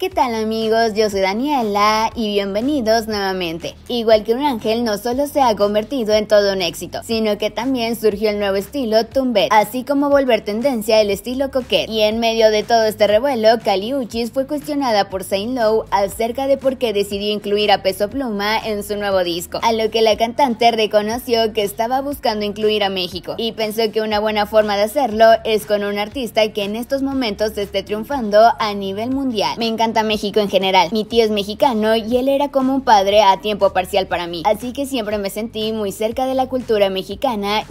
¿Qué tal amigos? Yo soy Daniela y bienvenidos nuevamente. Igual que un ángel no solo se ha convertido en todo un éxito, sino que también surgió el nuevo estilo Tumbet, así como volver tendencia el estilo coquet. Y en medio de todo este revuelo, Kali fue cuestionada por Saint Low acerca de por qué decidió incluir a Peso Pluma en su nuevo disco, a lo que la cantante reconoció que estaba buscando incluir a México y pensó que una buena forma de hacerlo es con un artista que en estos momentos esté triunfando a nivel mundial. Me encanta encanta México en general. Mi tío es mexicano y él era como un padre a tiempo parcial para mí, así que siempre me sentí muy cerca de la cultura mexicana.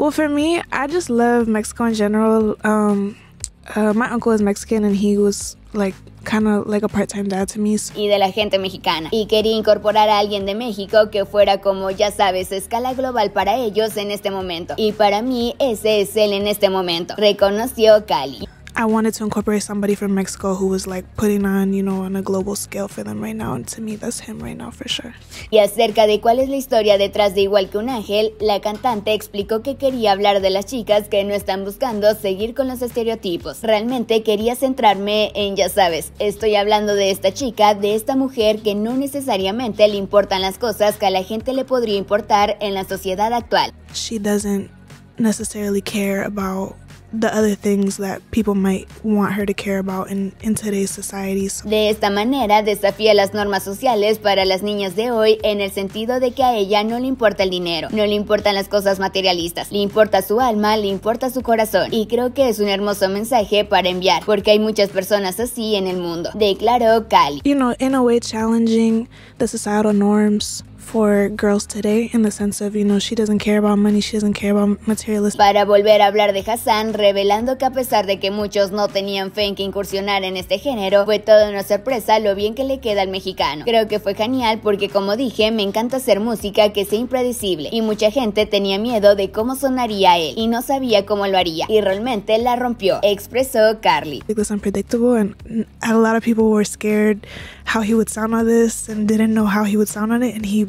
Y de la gente mexicana. Y quería incorporar a alguien de México que fuera como, ya sabes, escala global para ellos en este momento. Y para mí ese es él en este momento. Reconoció Cali. I wanted to incorporate somebody from Mexico who was like putting on, you know, on a global scale for them right now. And to me, that's him right now for sure. Y acerca de cuál es la historia detrás de Igual que un ángel, la cantante explicó que quería hablar de las chicas que no están buscando seguir con los estereotipos. Realmente quería centrarme en, ya sabes, estoy hablando de esta chica, de esta mujer que no necesariamente le importan las cosas que a la gente le podría importar en la sociedad actual. She doesn't necessarily care about the other things that people might want her to care about in, today's De esta manera desafía las normas sociales para las niñas de hoy en el sentido de que a ella no le importa el dinero, no le importan las cosas materialistas, le importa su alma, le importa su corazón y creo que es un hermoso mensaje para enviar porque hay muchas personas así en el mundo. Declaró Cali. in a way challenging the societal norms for girls today in the sense of, you know, she doesn't care about money, she care about Para volver a hablar de Hassan, revelando que a pesar de que muchos no tenían fe en que incursionar en este género, fue toda una sorpresa lo bien que le queda al mexicano. Creo que fue genial porque como dije, me encanta hacer música que sea impredecible y mucha gente tenía miedo de cómo sonaría él y no sabía cómo lo haría y realmente la rompió, expresó Carly. It was unpredictable a lot of people were scared how he would sound on this and didn't know how he would sound on it and he